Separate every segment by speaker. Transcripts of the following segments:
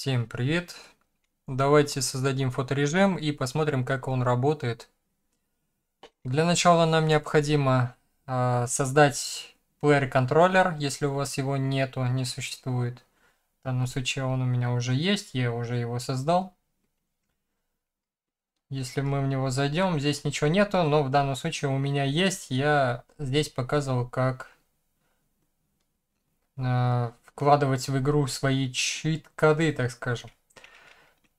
Speaker 1: Всем привет! Давайте создадим фоторежим и посмотрим, как он работает. Для начала нам необходимо э, создать player контроллер, если у вас его нету, не существует. В данном случае он у меня уже есть, я уже его создал. Если мы в него зайдем, здесь ничего нету, но в данном случае у меня есть. Я здесь показывал, как э, вкладывать в игру свои чит-коды, так скажем.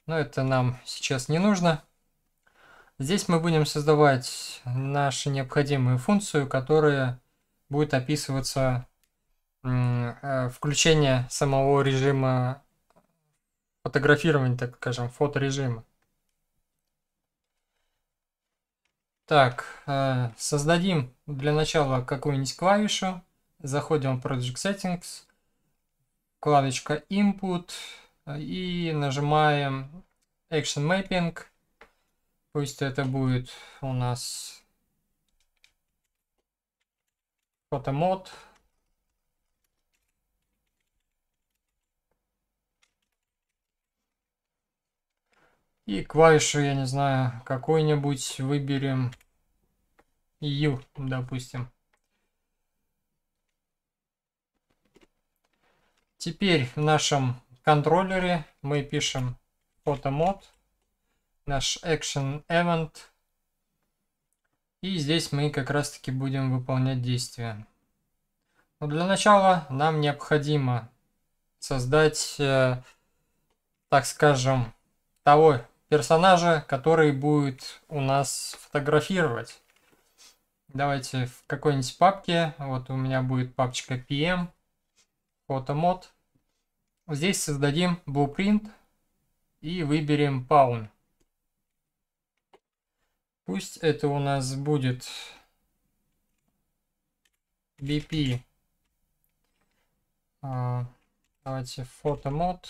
Speaker 1: Но это нам сейчас не нужно. Здесь мы будем создавать нашу необходимую функцию, которая будет описываться э, включение самого режима фотографирования, так скажем, фоторежима. Так, э, создадим для начала какую-нибудь клавишу. Заходим в Project Settings клавишка Input э, и нажимаем Action Mapping. Пусть это будет у нас фотомод. И клавишу, я не знаю, какой нибудь выберем U, допустим. Теперь в нашем контроллере мы пишем фотомод, наш action event. И здесь мы как раз таки будем выполнять действия. Но для начала нам необходимо создать, э, так скажем, того персонажа, который будет у нас фотографировать. Давайте в какой-нибудь папке, вот у меня будет папочка PM, фотомод. Здесь создадим blueprint и выберем pawn. Пусть это у нас будет BP. А, давайте фотомод.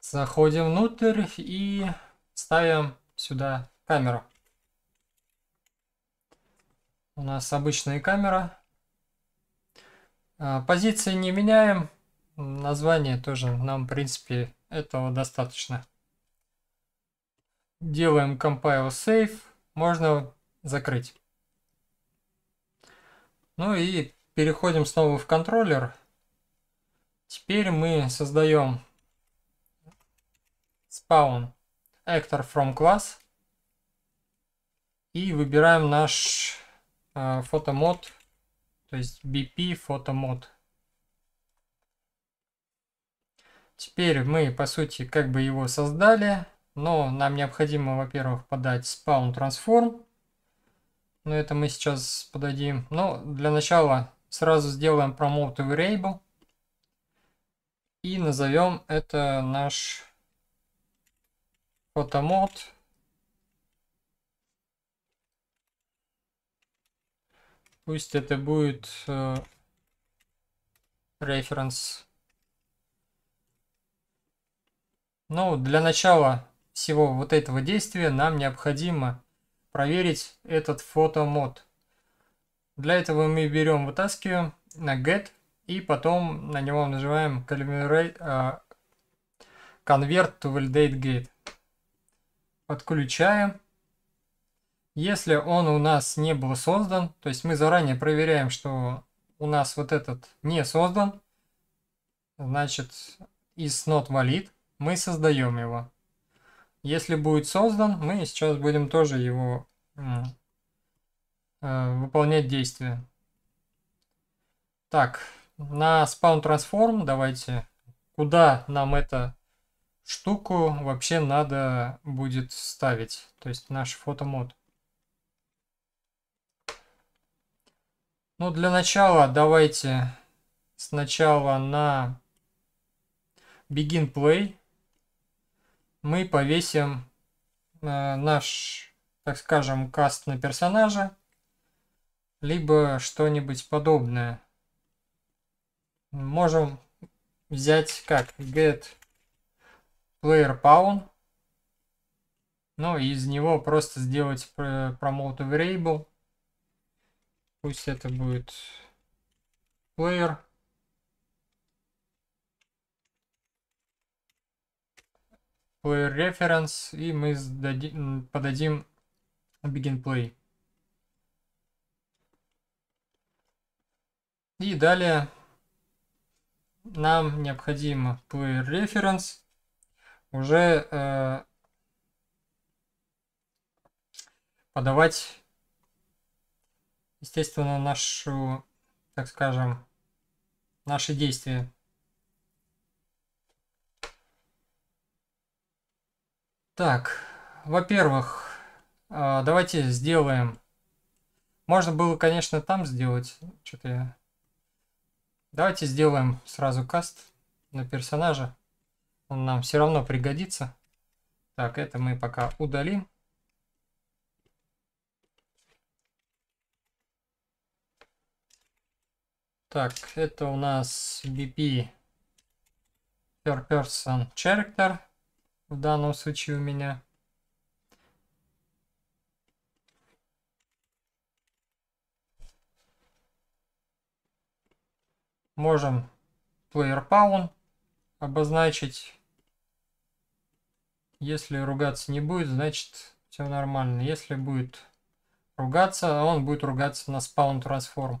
Speaker 1: Заходим внутрь и ставим сюда камеру. У нас обычная камера. А, позиции не меняем. Название тоже нам, в принципе, этого достаточно. Делаем compile save. Можно закрыть. Ну и переходим снова в контроллер. Теперь мы создаем spawn actor from class и выбираем наш а, фотомод, то есть BP фотомод. Теперь мы, по сути, как бы его создали, но нам необходимо, во-первых, подать spawn transform. Но это мы сейчас подадим. Но для начала сразу сделаем promote variable. И назовем это наш фотомод Пусть это будет э, референс. Ну, для начала всего вот этого действия нам необходимо проверить этот фото мод. Для этого мы берем, вытаскиваем на get и потом на него нажимаем э, convert to validate gate. Подключаем если он у нас не был создан, то есть мы заранее проверяем, что у нас вот этот не создан, значит is not valid, мы создаем его. Если будет создан, мы сейчас будем тоже его э, выполнять действие. Так, на spawn transform давайте, куда нам эта штуку вообще надо будет ставить, то есть наш фотомод. Ну, для начала давайте сначала на begin play мы повесим э, наш, так скажем, каст на персонажа, либо что-нибудь подобное. Можем взять как get player pawn, ну из него просто сделать promote э, variable, Пусть это будет player Player reference и мы сдадим, подадим begin play. И далее нам необходимо player reference уже э, подавать естественно, нашу, так скажем, наши действия. Так, во-первых, а, давайте сделаем. Можно было, конечно, там сделать. Что-то я... Давайте сделаем сразу каст на персонажа. Он нам все равно пригодится. Так, это мы пока удалим. Так, это у нас BP per person character в данном случае у меня. Можем player pawn обозначить. Если ругаться не будет, значит все нормально. Если будет ругаться, он будет ругаться на spawn transform.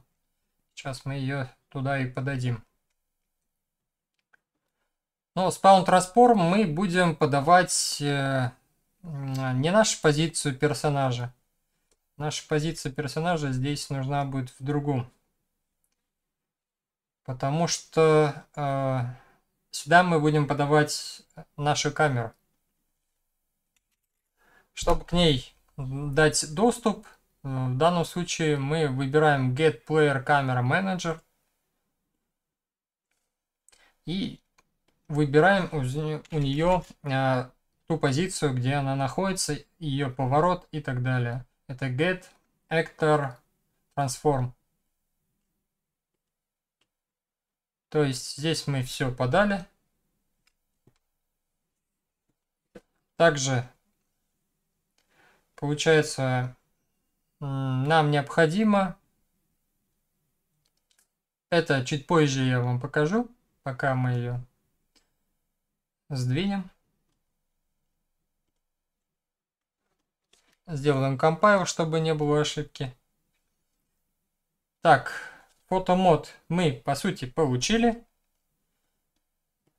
Speaker 1: Сейчас мы ее туда и подадим. Но спаун трансформ мы будем подавать э, не нашу позицию персонажа. Наша позиция персонажа здесь нужна будет в другом. Потому что э, сюда мы будем подавать нашу камеру. Чтобы к ней дать доступ, в данном случае мы выбираем Get Player Camera Manager и выбираем у, нее а, ту позицию, где она находится, ее поворот и так далее. Это Get Actor Transform. То есть здесь мы все подали. Также получается нам необходимо, это чуть позже я вам покажу, пока мы ее сдвинем. Сделаем компайл, чтобы не было ошибки. Так, фото мод мы, по сути, получили.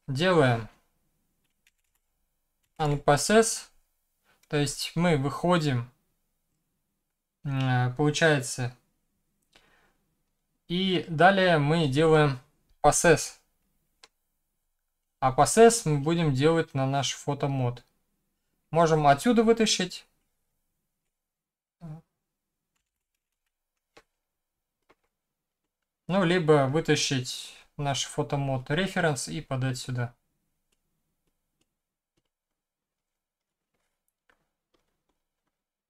Speaker 1: Делаем unprocess. То есть мы выходим Э, получается. И далее мы делаем посесс. А посесс мы будем делать на наш фотомод. Можем отсюда вытащить. Ну, либо вытащить наш фотомод референс и подать сюда.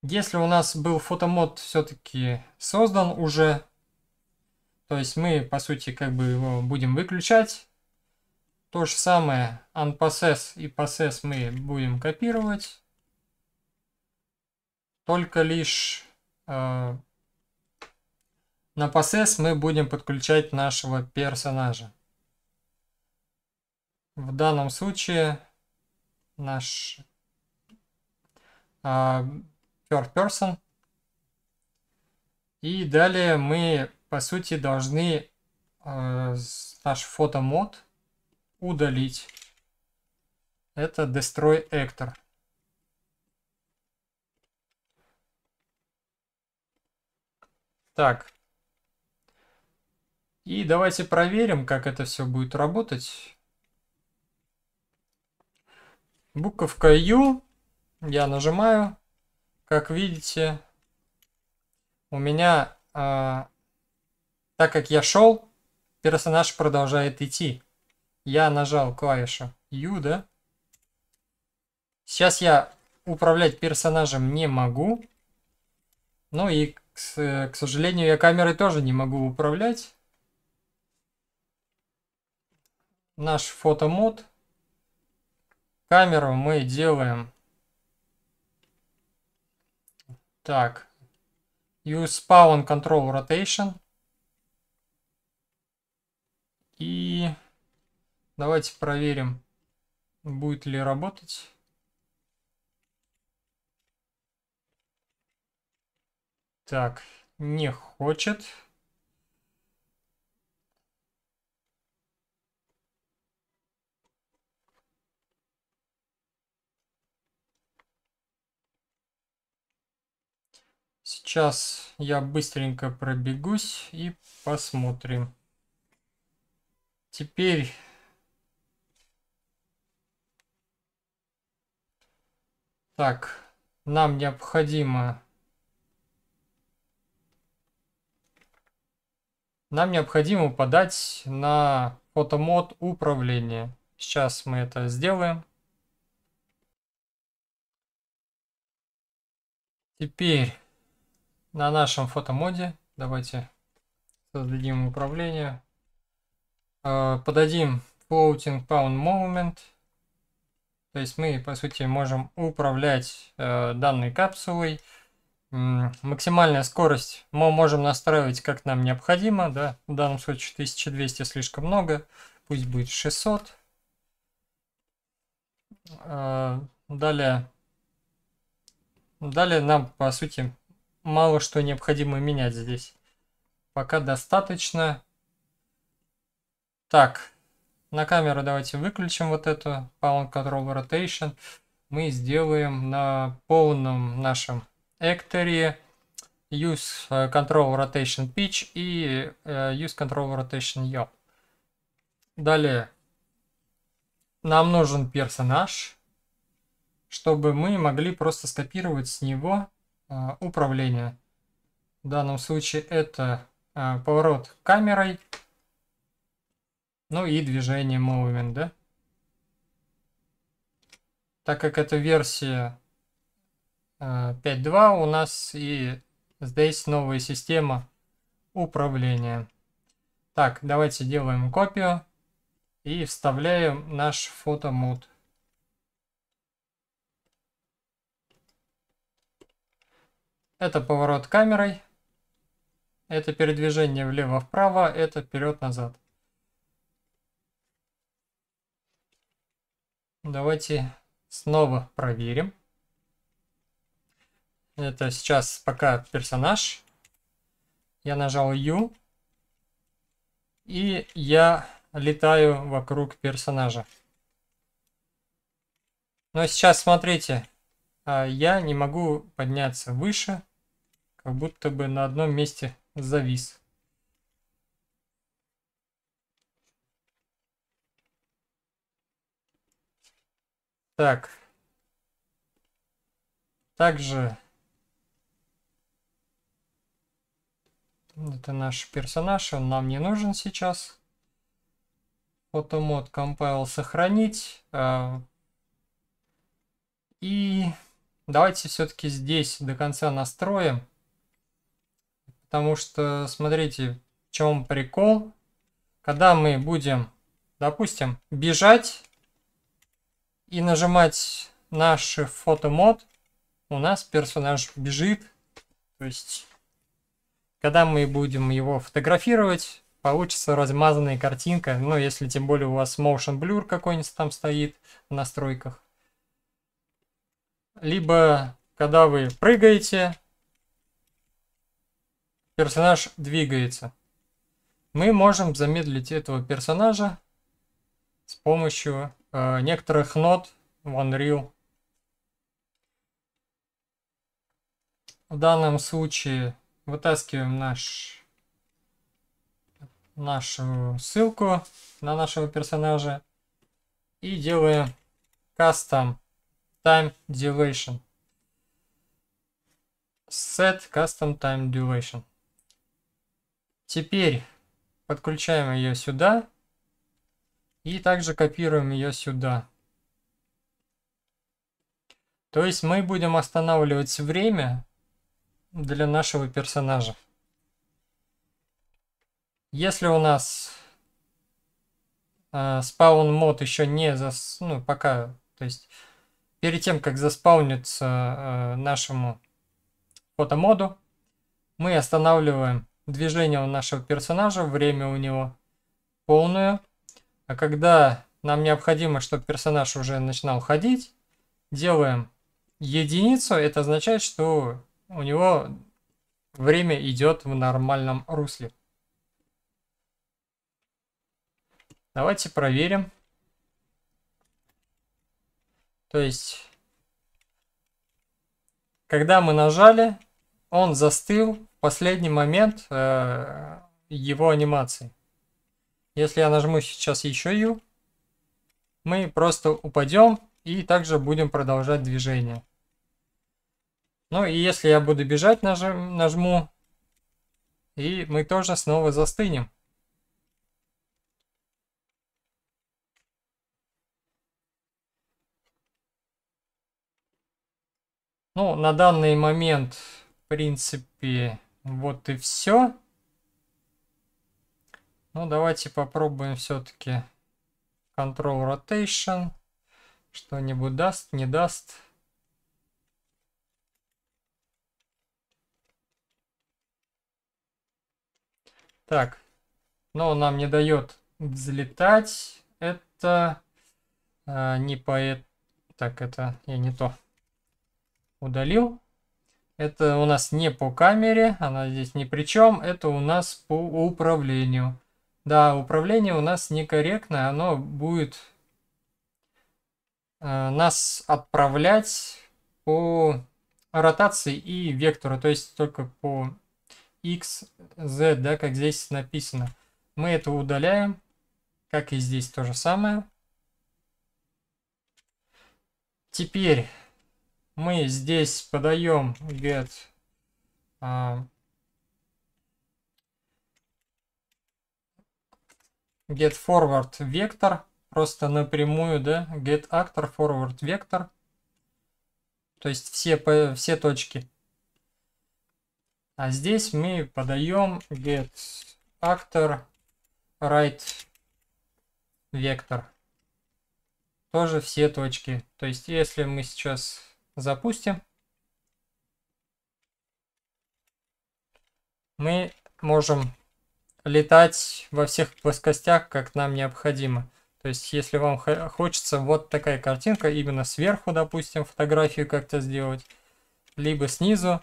Speaker 1: Если у нас был фотомод все-таки создан уже, то есть мы, по сути, как бы его будем выключать. То же самое unprocess и process мы будем копировать. Только лишь э, на process мы будем подключать нашего персонажа. В данном случае наш э, third person. И далее мы, по сути, должны э, наш фотомод удалить. Это Destroy Actor. Так. И давайте проверим, как это все будет работать. Буковка U. Я нажимаю как видите, у меня, э, так как я шел, персонаж продолжает идти. Я нажал клавишу U, да? Сейчас я управлять персонажем не могу. Ну и, к, к сожалению, я камерой тоже не могу управлять. Наш фотомод. Камеру мы делаем Так. Use spawn control rotation. И давайте проверим, будет ли работать. Так, не хочет. Сейчас я быстренько пробегусь и посмотрим. Теперь... Так, нам необходимо... Нам необходимо подать на фотомод управления. Сейчас мы это сделаем. Теперь на нашем фотомоде. Давайте создадим управление. Э, подадим floating pound moment. То есть мы, по сути, можем управлять э, данной капсулой. Максимальная скорость мы можем настраивать, как нам необходимо. Да? В данном случае 1200 слишком много. Пусть будет 600. Э, далее Далее нам, по сути, мало что необходимо менять здесь. Пока достаточно. Так, на камеру давайте выключим вот эту Pound Control Rotation. Мы сделаем на полном нашем экторе Use э, Control Rotation Pitch и э, Use Control Rotation Yaw. Далее. Нам нужен персонаж, чтобы мы могли просто скопировать с него а, управления. В данном случае это а, поворот камерой, ну и движение Movement, да? Так как это версия 5.2, а, у нас и здесь новая система управления. Так, давайте делаем копию и вставляем наш фотомод. Это поворот камерой. Это передвижение влево-вправо, это вперед-назад. Давайте снова проверим. Это сейчас пока персонаж. Я нажал U. И я летаю вокруг персонажа. Но сейчас смотрите, а я не могу подняться выше. Как будто бы на одном месте завис. Так. Также это наш персонаж, он нам не нужен сейчас. Фотомод compile сохранить. А, и давайте все-таки здесь до конца настроим Потому что, смотрите, в чем прикол. Когда мы будем, допустим, бежать и нажимать наш фотомод, у нас персонаж бежит. То есть, когда мы будем его фотографировать, получится размазанная картинка. Ну, если тем более у вас motion blur какой-нибудь там стоит в настройках. Либо, когда вы прыгаете, персонаж двигается. Мы можем замедлить этого персонажа с помощью э, некоторых нот в Unreal. В данном случае вытаскиваем наш, нашу ссылку на нашего персонажа и делаем custom time duration set custom time duration Теперь подключаем ее сюда и также копируем ее сюда. То есть мы будем останавливать время для нашего персонажа. Если у нас э, спаун мод еще не зас... ну пока, то есть перед тем как заспаунится э, нашему фотомоду, мы останавливаем движение у нашего персонажа, время у него полное. А когда нам необходимо, чтобы персонаж уже начинал ходить, делаем единицу, это означает, что у него время идет в нормальном русле. Давайте проверим. То есть, когда мы нажали, он застыл последний момент э, его анимации. Если я нажму сейчас еще U, мы просто упадем и также будем продолжать движение. Ну и если я буду бежать, нажим, нажму, и мы тоже снова застынем. Ну, на данный момент, в принципе, вот и все. Ну, давайте попробуем все-таки Control Rotation. Что-нибудь даст, не даст. Так, но нам не дает взлетать. Это э, не поэт. Так, это я не то удалил. Это у нас не по камере, она здесь ни при чем, это у нас по управлению. Да, управление у нас некорректное, оно будет э, нас отправлять по ротации и вектору, то есть только по x, z, да, как здесь написано. Мы это удаляем, как и здесь то же самое. Теперь мы здесь подаем get uh, get forward вектор просто напрямую, да, get actor forward вектор, то есть все все точки. А здесь мы подаем get actor right вектор, тоже все точки. То есть если мы сейчас запустим, мы можем летать во всех плоскостях, как нам необходимо. То есть, если вам хочется вот такая картинка, именно сверху, допустим, фотографию как-то сделать, либо снизу,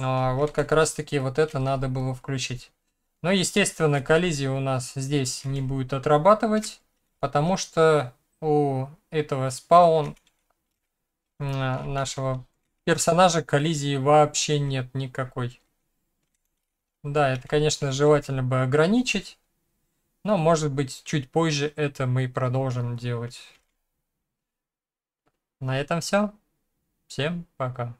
Speaker 1: а вот как раз-таки вот это надо было включить. Но, естественно, коллизия у нас здесь не будет отрабатывать, потому что у этого спаун нашего персонажа коллизии вообще нет никакой. Да, это, конечно, желательно бы ограничить. Но, может быть, чуть позже это мы продолжим делать. На этом все. Всем пока.